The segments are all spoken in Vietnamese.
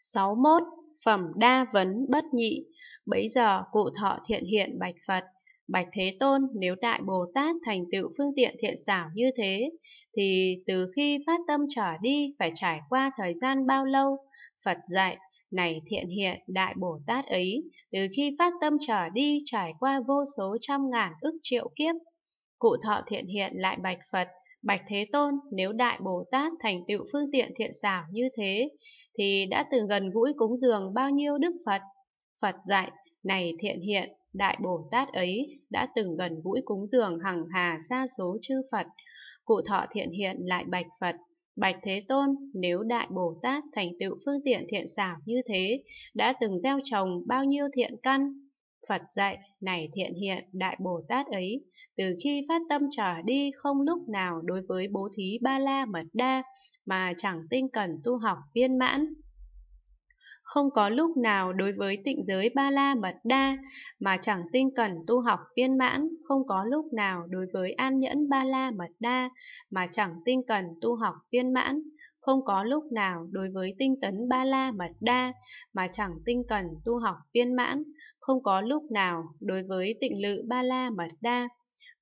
61. Phẩm đa vấn bất nhị Bấy giờ cụ thọ thiện hiện bạch Phật Bạch Thế Tôn nếu Đại Bồ Tát thành tựu phương tiện thiện xảo như thế Thì từ khi phát tâm trở đi phải trải qua thời gian bao lâu Phật dạy này thiện hiện đại bồ tát ấy từ khi phát tâm trở đi trải qua vô số trăm ngàn ức triệu kiếp cụ thọ thiện hiện lại bạch phật Bạch Thế Tôn nếu Đại Bồ Tát thành tựu phương tiện thiện xảo như thế thì đã từng gần gũi cúng dường bao nhiêu Đức Phật? Phật dạy, này thiện hiện, Đại Bồ Tát ấy đã từng gần gũi cúng dường hằng hà xa số chư Phật. Cụ thọ thiện hiện lại bạch Phật. Bạch Thế Tôn, nếu Đại Bồ Tát thành tựu phương tiện thiện xảo như thế, đã từng gieo trồng bao nhiêu thiện căn, Phật dạy, này thiện hiện, đại Bồ Tát ấy, từ khi phát tâm trở đi không lúc nào đối với bố thí ba la mật đa, mà chẳng tinh cần tu học viên mãn, không có lúc nào đối với tịnh giới ba la mật đa mà chẳng tinh cần tu học viên mãn, không có lúc nào đối với an nhẫn ba la mật đa mà chẳng tinh cần tu học viên mãn, không có lúc nào đối với tinh tấn ba la mật đa mà chẳng tinh cần tu học viên mãn, không có lúc nào đối với tịnh lự ba la mật đa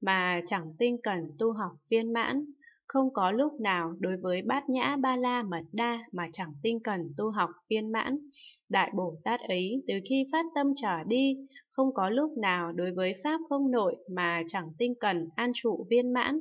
mà chẳng tinh cần tu học viên mãn không có lúc nào đối với bát nhã ba la mật đa mà chẳng tinh cần tu học viên mãn. Đại Bồ Tát ấy từ khi phát tâm trở đi, không có lúc nào đối với Pháp không nội mà chẳng tinh cần an trụ viên mãn,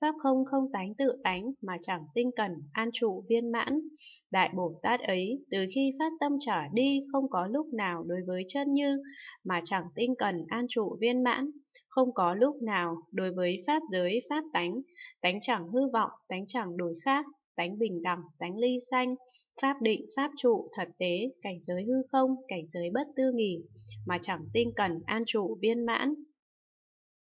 Pháp không không tánh tự tánh mà chẳng tinh cần, an trụ viên mãn. Đại Bồ Tát ấy, từ khi phát tâm trở đi không có lúc nào đối với chân như mà chẳng tinh cần, an trụ viên mãn. Không có lúc nào đối với Pháp giới, Pháp tánh, tánh chẳng hư vọng, tánh chẳng đổi khác, tánh bình đẳng, tánh ly xanh, pháp định, pháp trụ, thật tế, cảnh giới hư không, cảnh giới bất tư nghỉ, mà chẳng tinh cần an trụ viên mãn.